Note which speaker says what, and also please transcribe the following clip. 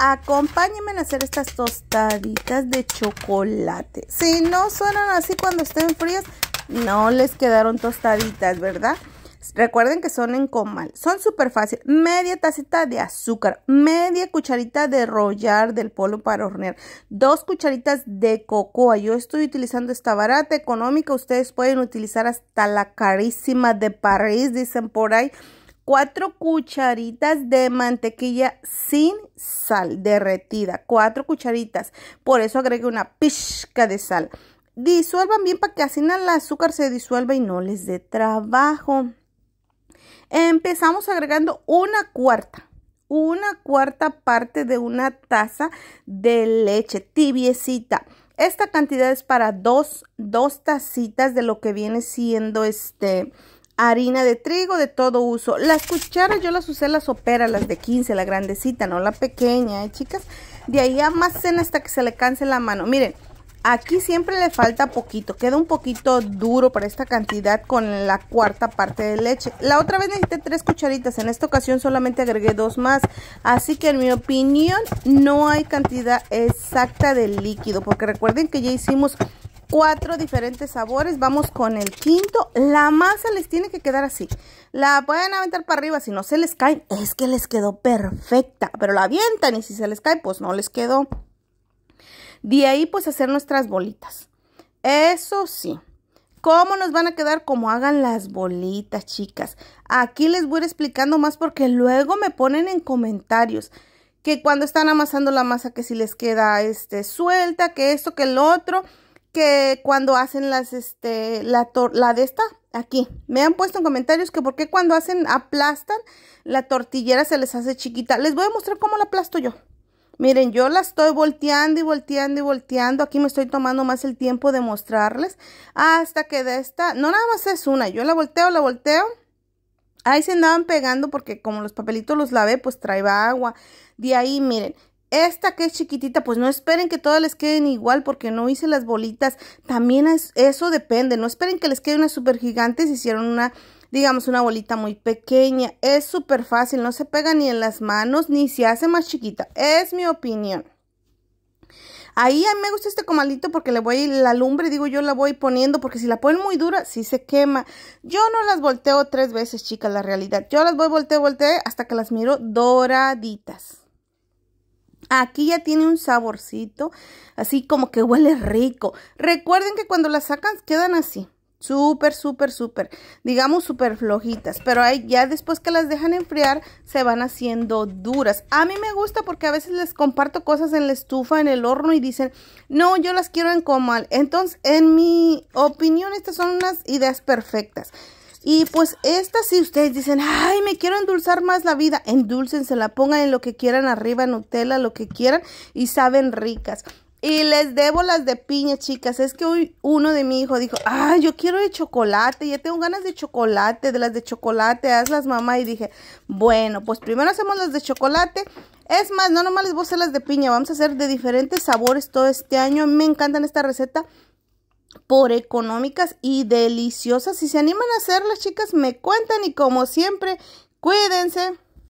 Speaker 1: Acompáñenme en hacer estas tostaditas de chocolate. Si no suenan así cuando estén frías, no les quedaron tostaditas, ¿verdad? Recuerden que son en comal. Son súper fácil Media tacita de azúcar, media cucharita de rollar del polo para hornear, dos cucharitas de cocoa. Yo estoy utilizando esta barata económica. Ustedes pueden utilizar hasta la carísima de París, dicen por ahí cuatro cucharitas de mantequilla sin sal derretida. cuatro cucharitas. Por eso agregué una pizca de sal. Disuelvan bien para que así el azúcar se disuelva y no les dé trabajo. Empezamos agregando una cuarta. Una cuarta parte de una taza de leche tibiecita. Esta cantidad es para dos, dos tacitas de lo que viene siendo este harina de trigo de todo uso. Las cucharas yo las usé, las operas las de 15, la grandecita, no la pequeña, ¿eh, chicas. De ahí amasen hasta que se le canse la mano. Miren, aquí siempre le falta poquito, queda un poquito duro para esta cantidad con la cuarta parte de leche. La otra vez necesité tres cucharitas, en esta ocasión solamente agregué dos más. Así que en mi opinión no hay cantidad exacta de líquido, porque recuerden que ya hicimos cuatro diferentes sabores. Vamos con el quinto. La masa les tiene que quedar así. La pueden aventar para arriba, si no se les cae, es que les quedó perfecta. Pero la avientan y si se les cae, pues no les quedó. De ahí pues hacer nuestras bolitas. Eso sí. ¿Cómo nos van a quedar como hagan las bolitas, chicas? Aquí les voy a ir explicando más porque luego me ponen en comentarios que cuando están amasando la masa que si les queda este, suelta, que esto, que el otro que cuando hacen las, este, la, la de esta, aquí. Me han puesto en comentarios que por qué cuando hacen, aplastan, la tortillera se les hace chiquita. Les voy a mostrar cómo la aplasto yo. Miren, yo la estoy volteando y volteando y volteando. Aquí me estoy tomando más el tiempo de mostrarles. Hasta que de esta, no nada más es una. Yo la volteo, la volteo. Ahí se andaban pegando porque como los papelitos los lavé, pues traía agua. De ahí, miren, esta que es chiquitita, pues no esperen que todas les queden igual porque no hice las bolitas. También eso depende. No esperen que les quede una súper gigante si hicieron una, digamos, una bolita muy pequeña. Es súper fácil, no se pega ni en las manos ni se hace más chiquita. Es mi opinión. Ahí a mí me gusta este comalito porque le voy la lumbre, digo yo la voy poniendo porque si la ponen muy dura, sí se quema. Yo no las volteo tres veces, chicas, la realidad. Yo las voy volteo, volteo hasta que las miro doraditas. Aquí ya tiene un saborcito, así como que huele rico. Recuerden que cuando las sacan quedan así, súper, súper, súper, digamos súper flojitas. Pero ahí ya después que las dejan enfriar, se van haciendo duras. A mí me gusta porque a veces les comparto cosas en la estufa, en el horno y dicen, no, yo las quiero en comal. Entonces, en mi opinión, estas son unas ideas perfectas. Y pues estas si ustedes dicen, ay, me quiero endulzar más la vida, endulcense, la pongan en lo que quieran arriba, Nutella, lo que quieran, y saben ricas. Y les debo las de piña, chicas. Es que hoy uno de mi hijo dijo, ay yo quiero de chocolate, ya tengo ganas de chocolate, de las de chocolate, hazlas mamá. Y dije, bueno, pues primero hacemos las de chocolate. Es más, no nomás les voy a hacer las de piña, vamos a hacer de diferentes sabores todo este año. Me encantan esta receta por económicas y deliciosas. Si se animan a hacerlas, chicas, me cuentan y como siempre, cuídense.